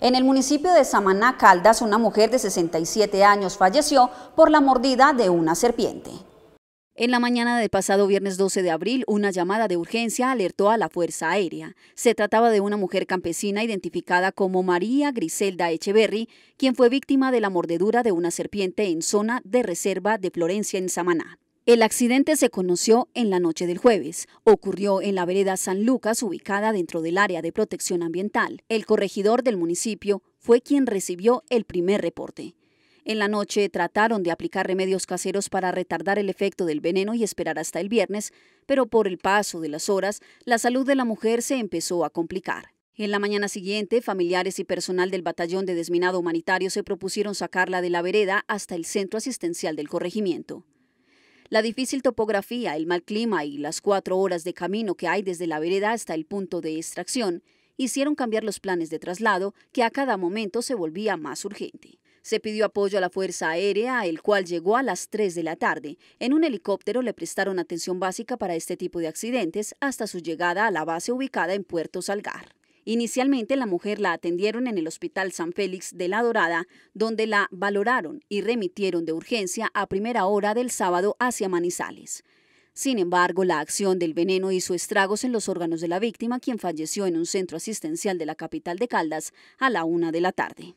En el municipio de Samaná, Caldas, una mujer de 67 años falleció por la mordida de una serpiente. En la mañana del pasado viernes 12 de abril, una llamada de urgencia alertó a la Fuerza Aérea. Se trataba de una mujer campesina identificada como María Griselda Echeverry, quien fue víctima de la mordedura de una serpiente en zona de reserva de Florencia en Samaná. El accidente se conoció en la noche del jueves. Ocurrió en la vereda San Lucas, ubicada dentro del área de protección ambiental. El corregidor del municipio fue quien recibió el primer reporte. En la noche trataron de aplicar remedios caseros para retardar el efecto del veneno y esperar hasta el viernes, pero por el paso de las horas, la salud de la mujer se empezó a complicar. En la mañana siguiente, familiares y personal del batallón de desminado humanitario se propusieron sacarla de la vereda hasta el centro asistencial del corregimiento. La difícil topografía, el mal clima y las cuatro horas de camino que hay desde la vereda hasta el punto de extracción hicieron cambiar los planes de traslado que a cada momento se volvía más urgente. Se pidió apoyo a la Fuerza Aérea, el cual llegó a las 3 de la tarde. En un helicóptero le prestaron atención básica para este tipo de accidentes hasta su llegada a la base ubicada en Puerto Salgar. Inicialmente la mujer la atendieron en el Hospital San Félix de La Dorada, donde la valoraron y remitieron de urgencia a primera hora del sábado hacia Manizales. Sin embargo, la acción del veneno hizo estragos en los órganos de la víctima, quien falleció en un centro asistencial de la capital de Caldas a la una de la tarde.